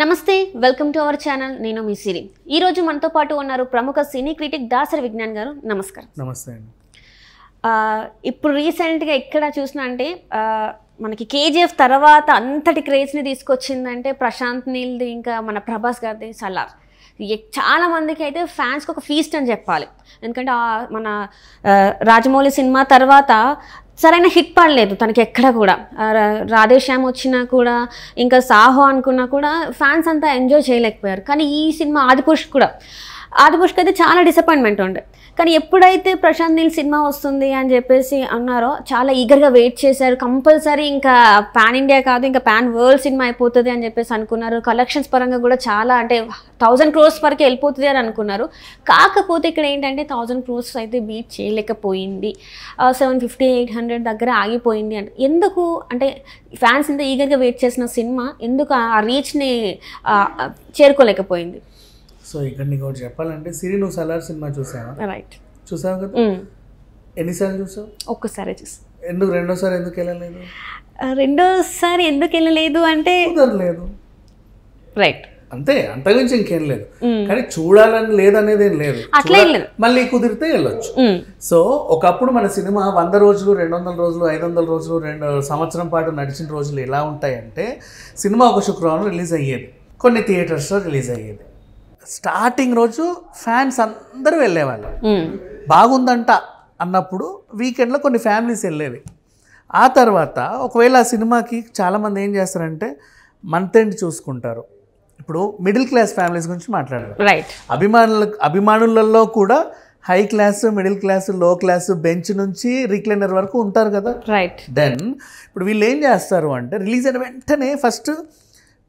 నమస్తే welcome to our channel నేను మీ సిరి ఈరోజు మనతో పాటు ఉన్నారు ప్రముఖ సినీ క్రిటిక్ దాసరి విజ్ఞాన్ గారు నమస్కారం నమస్తే అండి ఇప్పుడు రీసెంట్గా ఎక్కడ చూసినా అంటే మనకి కేజీఎఫ్ తర్వాత అంతటి క్రేజ్ని తీసుకొచ్చిందంటే ప్రశాంత్ నీల్ది ఇంకా మన ప్రభాస్ గారిది సలార్ చాలా మందికి అయితే ఫ్యాన్స్కి ఒక ఫీస్ట్ అని చెప్పాలి ఎందుకంటే మన రాజమౌళి సినిమా తర్వాత సరైన హిట్ పడలేదు తనకి ఎక్కడ కూడా రాధేశ్యామ్ వచ్చినా కూడా ఇంకా సాహో అనుకున్నా కూడా ఫ్యాన్స్ అంతా ఎంజాయ్ చేయలేకపోయారు కానీ ఈ సినిమా ఆదిపురుష్ కూడా ఆదిపుష్కి అయితే చాలా డిసప్పాయింట్మెంట్ ఉండే కానీ ఎప్పుడైతే ప్రశాంత్ నీల్ సినిమా వస్తుంది అని చెప్పేసి అన్నారో చాలా ఈగర్గా వెయిట్ చేశారు కంపల్సరీ ఇంకా పాన్ ఇండియా కాదు ఇంకా పాన్ వరల్డ్ సినిమా అయిపోతుంది అని చెప్పేసి అనుకున్నారు కలెక్షన్స్ పరంగా కూడా చాలా అంటే థౌజండ్ క్రోర్స్ వరకు వెళ్ళిపోతుంది అని అనుకున్నారు కాకపోతే ఇక్కడ ఏంటంటే థౌజండ్ క్రోర్స్ అయితే బీట్ చేయలేకపోయింది సెవెన్ ఫిఫ్టీ ఎయిట్ హండ్రెడ్ దగ్గర ఆగిపోయింది అని ఎందుకు అంటే ఫ్యాన్స్ ఇంత ఈగర్గా వెయిట్ చేసిన సినిమా ఎందుకు ఆ రీచ్ని చేరుకోలేకపోయింది సో ఇక్కడ నీకు ఒకటి చెప్పాలంటే సిరి నువ్వు సలార్ సినిమా చూసావా రైట్ చూసావు కదా ఎన్నిసార్లు చూసావు ఒక్కసారి చూసావు ఎందుకు రెండోసారి ఎందుకు వెళ్ళలేదు రెండోసారి ఎందుకు వెళ్ళలేదు అంటే కుదరలేదు రైట్ అంతే అంతగురించి ఇంకేం లేదు కానీ చూడాలని లేదనేది ఏం లేదు మళ్ళీ కుదిరితే వెళ్ళొచ్చు సో ఒకప్పుడు మన సినిమా వంద రోజులు రెండు వందల రోజులు ఐదు వందల రోజులు రెండు సంవత్సరం పాటు నడిచిన రోజులు ఎలా ఉంటాయంటే సినిమా ఒక శుక్రవారం రిలీజ్ అయ్యేది కొన్ని థియేటర్స్లో రిలీజ్ అయ్యేది స్టార్టింగ్ రోజు ఫ్యాన్స్ అందరూ వెళ్ళేవాళ్ళు బాగుందంట అన్నప్పుడు వీకెండ్లో కొన్ని ఫ్యామిలీస్ వెళ్ళేవి ఆ తర్వాత ఒకవేళ ఆ సినిమాకి చాలామంది ఏం చేస్తారంటే మంత్ ఎండ్ చూసుకుంటారు ఇప్పుడు మిడిల్ క్లాస్ ఫ్యామిలీస్ గురించి మాట్లాడారు రైట్ అభిమానుల అభిమానులలో కూడా high class middle class low class bench నుంచి రీక్లైనర్ వరకు ఉంటారు కదా రైట్ దెన్ ఇప్పుడు వీళ్ళు ఏం చేస్తారు అంటే రిలీజ్ అయిన వెంటనే ఫస్ట్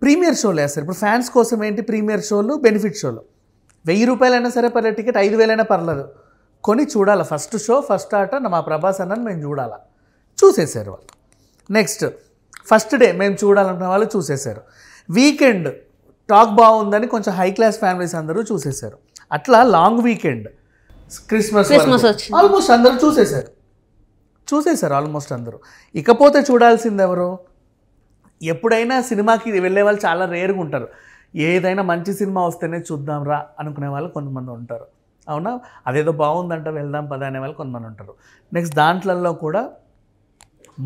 ప్రీమియర్ షోలు వేస్తారు ఇప్పుడు ఫ్యాన్స్ కోసం ఏంటి ప్రీమియర్ షోలు బెనిఫిట్ షోలు వెయ్యి రూపాయలైనా సరే పర్లేదు టికెట్ ఐదు వేలైనా పర్లేదు కొని చూడాలి ఫస్ట్ షో ఫస్ట్ ఆట మా ప్రభాస్ అన్నాను మేము చూడాలా చూసేశారు వాళ్ళు నెక్స్ట్ ఫస్ట్ డే మేము చూడాలనుకున్న వాళ్ళు చూసేశారు వీకెండ్ టాక్ బాగుందని కొంచెం హై క్లాస్ ఫ్యామిలీస్ అందరూ చూసేశారు అట్లా లాంగ్ వీకెండ్ క్రిస్మస్ ఆల్మోస్ట్ అందరూ చూసేశారు చూసేశారు ఆల్మోస్ట్ అందరూ ఇకపోతే చూడాల్సింది ఎవరు ఎప్పుడైనా సినిమాకి వెళ్ళే వాళ్ళు చాలా రేరుగా ఉంటారు ఏదైనా మంచి సినిమా వస్తేనే చూద్దాం రా అనుకునే వాళ్ళు కొంతమంది ఉంటారు అవునా అదేదో బాగుందంట వెళ్దాం పద అనే వాళ్ళు కొంతమంది ఉంటారు నెక్స్ట్ దాంట్లలో కూడా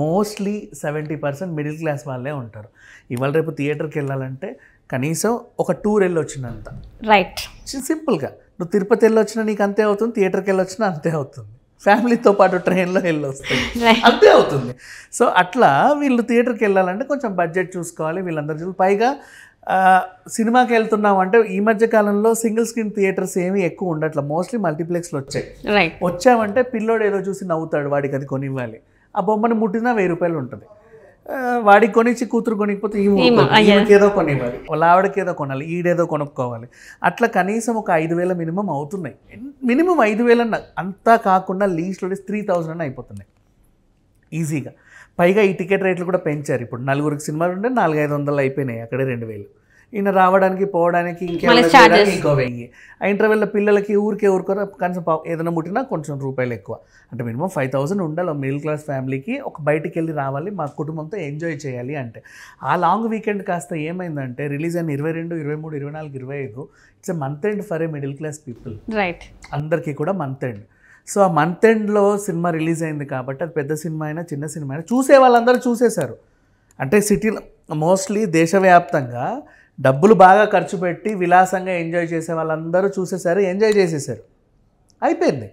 mostly seventy percent middle class వాళ్ళే ఉంటారు ఇవాళ రేపు థియేటర్కి వెళ్ళాలంటే కనీసం ఒక టూర్ వెళ్ళొచ్చినంత రైట్ సింపుల్గా నువ్వు తిరుపతి వెళ్ళొచ్చినా నీకు అంతే అవుతుంది థియేటర్కి వెళ్ళొచ్చినా అంతే అవుతుంది ఫ్యామిలీతో పాటు ట్రైన్లో వెళ్ళొస్తుంది అంతే అవుతుంది సో అట్లా వీళ్ళు థియేటర్కి వెళ్ళాలంటే కొంచెం బడ్జెట్ చూసుకోవాలి వీళ్ళందరూ చూసి పైగా సినిమాకి వెళ్తున్నాం అంటే ఈ మధ్య కాలంలో సింగిల్ స్క్రీన్ థియేటర్స్ ఏమీ ఎక్కువ ఉండట్ల మోస్ట్లీ మల్టీప్లెక్స్లు వచ్చాయి వచ్చామంటే పిల్లోడు ఏదో చూసి నవ్వుతాడు వాడికి అది కొనివ్వాలి ఆ బొమ్మను ముట్టినా వెయ్యి రూపాయలు ఉంటుంది వాడికి కొనిచ్చి కూతురు కొనికపోతే ఏదో కొనివ్వాలి వాళ్ళ ఆవిడకి ఏదో కొనాలి ఈడేదో కొనుక్కోవాలి అట్లా కనీసం ఒక ఐదు వేల మినిమం అవుతున్నాయి మినిమం ఐదు వేల అంతా కాకుండా లీస్ట్లో త్రీ థౌజండ్ అని అయిపోతున్నాయి ఈజీగా పైగా ఈ టికెట్ రేట్లు కూడా పెంచారు ఇప్పుడు నలుగురికి సినిమాలు ఉంటే నాలుగైదు వందలు అయిపోయినాయి అక్కడే రెండు వేలు ఈయన రావడానికి పోవడానికి ఇంకేమైనా ఇంకో వెయ్యి ఆ ఇంటర్వెల్లో పిల్లలకి ఊరికే ఊరుకో కనీసం ఏదైనా ముట్టినా కొంచెం రూపాయలు ఎక్కువ అంటే మినిమం ఫైవ్ థౌసండ్ ఉండాలి మిడిల్ క్లాస్ ఫ్యామిలీకి ఒక బయటికి వెళ్ళి రావాలి మా కుటుంబంతో ఎంజాయ్ చేయాలి అంటే ఆ లాంగ్ వీకెండ్ కాస్త ఏమైందంటే రిలీజ్ అయిన ఇరవై రెండు ఇరవై మూడు ఇరవై నాలుగు ఇరవై ఐదు it's a month end for a middle class people right అందరికీ కూడా మంత్ ఎండ్ సో ఆ మంత్ ఎండ్లో సినిమా రిలీజ్ అయింది కాబట్టి అది పెద్ద సినిమా అయినా చిన్న సినిమా అయినా చూసే వాళ్ళందరూ చూసేశారు అంటే సిటీలో మోస్ట్లీ దేశవ్యాప్తంగా డబ్బులు బాగా ఖర్చు పెట్టి విలాసంగా ఎంజాయ్ చేసే వాళ్ళందరూ చూసేసారు ఎంజాయ్ చేసేసారు అయిపోయింది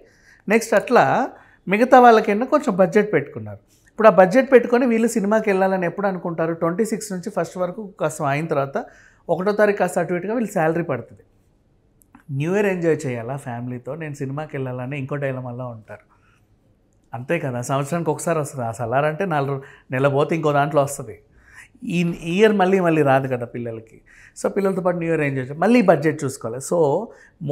నెక్స్ట్ అట్లా మిగతా వాళ్ళకైనా కొంచెం బడ్జెట్ పెట్టుకున్నారు ఇప్పుడు ఆ బడ్జెట్ పెట్టుకొని వీళ్ళు సినిమాకి వెళ్ళాలని ఎప్పుడు అనుకుంటారు ట్వంటీ సిక్స్ నుంచి ఫస్ట్ వరకు కాస్త అయిన తర్వాత ఒకటో తారీఖు కాస్త అటు ఇటుగా వీళ్ళు శాలరీ పడుతుంది న్యూ ఇయర్ ఎంజాయ్ చేయాలా ఫ్యామిలీతో నేను సినిమాకి వెళ్ళాలని ఇంకో డైలమల్లా ఉంటారు అంతే కదా సంవత్సరానికి ఒకసారి వస్తుంది ఆ సలార్ అంటే నాలుగు నెల పోతే ఇంకో దాంట్లో వస్తుంది ఈ ఇయర్ మళ్ళీ మళ్ళీ రాదు కదా పిల్లలకి సో పిల్లలతో పాటు న్యూ ఇయర్ ఏం చేయొచ్చు మళ్ళీ బడ్జెట్ చూసుకోవాలి so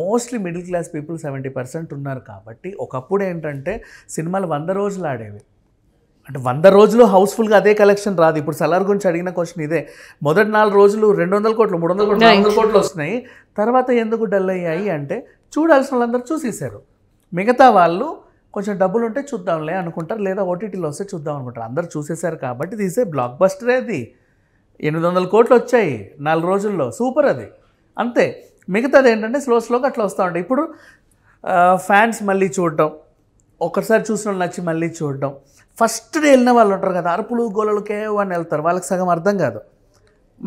mostly middle class people seventy percent ఉన్నారు కాబట్టి ఒకప్పుడు ఏంటంటే సినిమాలు వంద రోజులు ఆడేవి అంటే వంద రోజులు హౌస్ఫుల్గా అదే కలెక్షన్ రాదు ఇప్పుడు సెలర్ గురించి అడిగిన క్వశ్చన్ ఇదే మొదటి నాలుగు రోజులు రెండు వందల కోట్లు మూడు వందల కోట్లు నాలుగు వందల కోట్లు వస్తున్నాయి తర్వాత ఎందుకు డల్ అయ్యాయి అంటే చూడాల్సిన వాళ్ళందరూ చూసేశారు మిగతా వాళ్ళు కొంచెం డబ్బులు ఉంటే చూద్దాంలే అనుకుంటారు లేదా ఓటీటీలో వస్తే చూద్దాం అనుకుంటారు అందరు చూసేశారు కాబట్టి తీసే బ్లాక్ బస్టర్ అది ఎనిమిది వందల కోట్లు వచ్చాయి నాలుగు రోజుల్లో సూపర్ అది అంతే మిగతాది ఏంటంటే స్లో స్లోగా అట్లా వస్తూ ఉంటాయి ఇప్పుడు ఫ్యాన్స్ మళ్ళీ చూడటం ఒక్కసారి చూసిన వాళ్ళు నచ్చి మళ్ళీ చూడడం ఫస్ట్ డే వెళ్ళిన వాళ్ళు ఉంటారు కదా అరుపులు గోలలకే అని వెళ్తారు వాళ్ళకి సగం అర్థం కాదు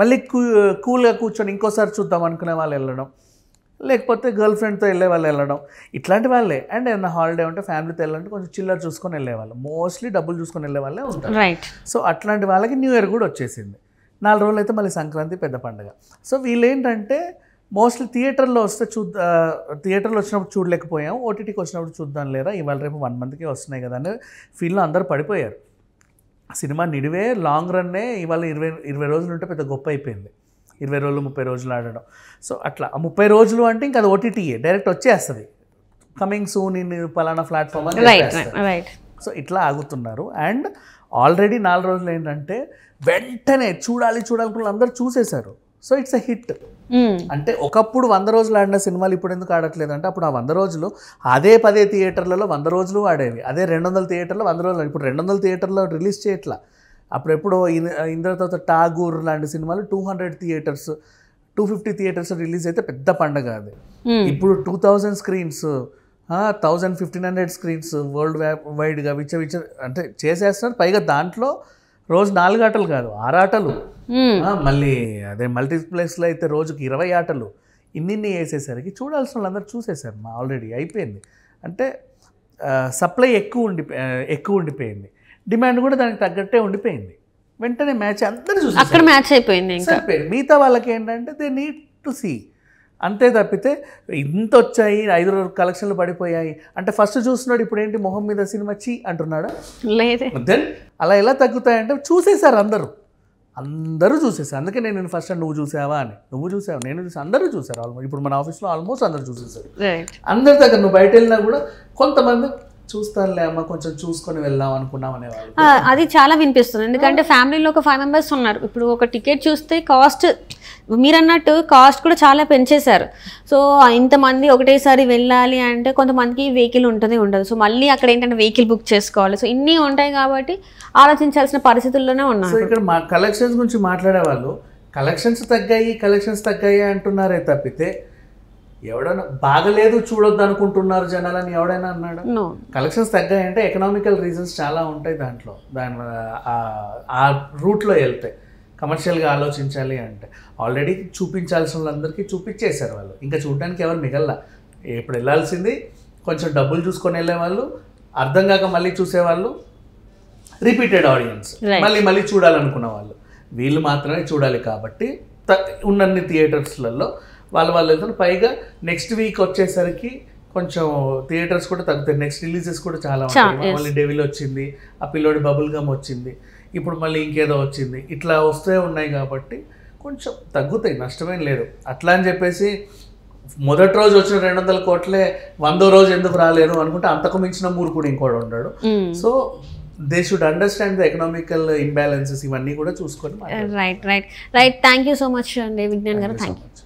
మళ్ళీ కూ కూల్గా కూర్చొని ఇంకోసారి చూద్దాం అనుకునే వాళ్ళు వెళ్ళడం లేకపోతే గర్ల్ ఫ్రెండ్తో వెళ్ళే వాళ్ళు వెళ్ళడం ఇట్లాంటి వాళ్ళే అండ్ ఏమైనా హాలిడే ఉంటే ఫ్యామిలీతో వెళ్ళాలంటే కొంచెం చిల్లర చూసుకొని వెళ్ళేవాళ్ళు మోస్ట్లీ డబ్బులు చూసుకొని వెళ్ళే వాళ్ళే ఉంటారు రైట్ సో అట్లాంటి వాళ్ళకి న్యూ ఇయర్ కూడా వచ్చేసింది నాలుగు రోజులు అయితే మళ్ళీ సంక్రాంతి పెద్ద పండుగ సో వీళ్ళేంటంటే మోస్ట్లీ థియేటర్లో వస్తే చూ థియేటర్లో వచ్చినప్పుడు చూడలేకపోయాం ఓటీటీకి వచ్చినప్పుడు చూద్దాం లేరా ఇవాళ రేపు వన్ మంత్కే వస్తున్నాయి కదా అని ఫీల్లో అందరూ పడిపోయారు సినిమా నిడివే లాంగ్ రన్నే ఇవాళ ఇరవై ఇరవై రోజులు ఉంటే పెద్ద గొప్ప అయిపోయింది ఇరవై రోజులు ముప్పై రోజులు ఆడడం సో అట్లా ముప్పై రోజులు అంటే ఇంకా అది ఓటీటీయే డైరెక్ట్ వచ్చేస్తుంది కమింగ్ సూన్ ఇన్ పలానా ప్లాట్ఫామ్ అని సో ఇట్లా ఆగుతున్నారు అండ్ ఆల్రెడీ నాలుగు రోజులు ఏంటంటే వెంటనే చూడాలి చూడాలనుకున్న అందరూ చూసేశారు సో ఇట్స్ అ హిట్ అంటే ఒకప్పుడు వంద రోజులు ఆడిన సినిమాలు ఇప్పుడు ఎందుకు ఆడట్లేదు అంటే అప్పుడు ఆ వంద రోజులు అదే పదే థియేటర్లలో వంద రోజులు ఆడేవి అదే రెండు వందల థియేటర్లో వంద రోజులు ఇప్పుడు రెండు వందల థియేటర్లో రిలీజ్ చేయట్లా అప్పుడెప్పుడు ఇంద్రతో టాగూర్ లాంటి సినిమాలు two hundred theatres two fifty theatres release అయితే పెద్ద పండగ అది ఇప్పుడు two thousand screens thousand fifteen hundred screens world వైడ్గా విచ్చ విచ్చ అంటే చేసేస్తున్నారు పైగా దాంట్లో రోజు నాలుగు ఆటలు కాదు ఆరు ఆటలు మళ్ళీ అదే మల్టీప్లెక్స్లో అయితే రోజుకి ఇరవై ఆటలు ఇన్నిన్ని వేసేసరికి చూడాల్సిన వాళ్ళందరూ చూసేశారు మా ఆల్రెడీ అయిపోయింది అంటే సప్లై ఎక్కువ ఉండి ఎక్కువ ఉండిపోయింది డిమాండ్ కూడా దానికి తగ్గట్టే ఉండిపోయింది వెంటనే మ్యాచ్ అందరూ చూసి అక్కడ మ్యాచ్ అయిపోయింది మిగతా వాళ్ళకి ఏంటంటే దే నీడ్ టు సీ అంతే తప్పితే ఇంత వచ్చాయి ఐదు కలెక్షన్లు పడిపోయాయి అంటే ఫస్ట్ చూస్తున్నాడు ఇప్పుడు ఏంటి మొహం మీద సినిమా చీ అంటున్నాడా లేదే దెన్ అలా ఎలా తగ్గుతాయంటే చూసేశారు అందరూ అందరూ చూసేసారు అందుకే నేను ఫస్ట్ నువ్వు చూసావా అని నువ్వు చూసావు నేను చూసి అందరూ చూసారు ఆల్మోస్ట్ ఇప్పుడు మన ఆఫీస్లో ఆల్మోస్ట్ అందరూ చూసేసారు అందరి దగ్గర నువ్వు బయట వెళ్ళినా కూడా కొంతమంది చూస్తానులే అమ్మ కొంచెం చూసుకొని వెళ్దాం అనుకున్నాం అనేవాళ్ళు అది చాలా వినిపిస్తుంది ఎందుకంటే ఫ్యామిలీలో ఒక ఫైవ్ మెంబర్స్ ఉన్నారు ఇప్పుడు ఒక టికెట్ చూస్తే కాస్ట్ మీరు అన్నట్టు కాస్ట్ కూడా చాలా పెంచేశారు సో ఇంతమంది ఒకటేసారి వెళ్ళాలి అంటే కొంతమందికి వెహికల్ ఉంటుంది ఉండదు సో మళ్ళీ అక్కడ ఏంటంటే వెహికల్ బుక్ చేసుకోవాలి సో ఇన్ని ఉంటాయి కాబట్టి ఆలోచించాల్సిన పరిస్థితుల్లోనే ఉన్నారు ఇక్కడ మా కలెక్షన్స్ గురించి మాట్లాడే వాళ్ళు కలెక్షన్స్ తగ్గాయి కలెక్షన్స్ తగ్గాయి అంటున్నారే తప్పితే ఎవడైనా బాగలేదు చూడొద్దు అనుకుంటున్నారు జనాలని ఎవడైనా అన్నాడు కలెక్షన్స్ తగ్గాయంటే ఎకనామికల్ రీజన్స్ చాలా ఉంటాయి దాంట్లో దాని ఆ రూట్లో వెళ్తాయి కమర్షియల్గా ఆలోచించాలి అంటే ఆల్రెడీ చూపించాల్సిన వాళ్ళందరికీ చూపించేశారు వాళ్ళు ఇంకా చూడడానికి ఎవరు మిగల్ల ఇప్పుడు వెళ్ళాల్సింది కొంచెం డబ్బులు చూసుకొని వెళ్ళేవాళ్ళు అర్థం కాక మళ్ళీ చూసేవాళ్ళు రిపీటెడ్ ఆడియన్స్ మళ్ళీ మళ్ళీ చూడాలనుకున్న వాళ్ళు వీళ్ళు మాత్రమే చూడాలి కాబట్టి ఉన్నన్ని థియేటర్స్లలో వాళ్ళ వాళ్ళు వెళ్తారు పైగా నెక్స్ట్ వీక్ వచ్చేసరికి కొంచెం థియేటర్స్ కూడా తగ్గుతాయి నెక్స్ట్ రిలీజెస్ కూడా చాలా ఉంటాయి మళ్ళీ డెవిల్ వచ్చింది ఆ పిల్లోడి బబుల్ గమ్ వచ్చింది ఇప్పుడు మళ్ళీ ఇంకేదో వచ్చింది ఇట్లా వస్తూ ఉన్నాయి కాబట్టి కొంచెం తగ్గుతాయి నష్టమేం లేదు అట్లా అని చెప్పేసి మొదటి రోజు వచ్చిన రెండు వందల కోట్లే వందో రోజు ఎందుకు రాలేదు అనుకుంటే అంతకు మించిన మూర్ఖుడు ఇంకోటి ఉండడు so they should understand the economical imbalances ఇవన్నీ కూడా చూసుకొని right right right thank you so much అండి విజ్ఞాన్ గారు థ్యాంక్ యూ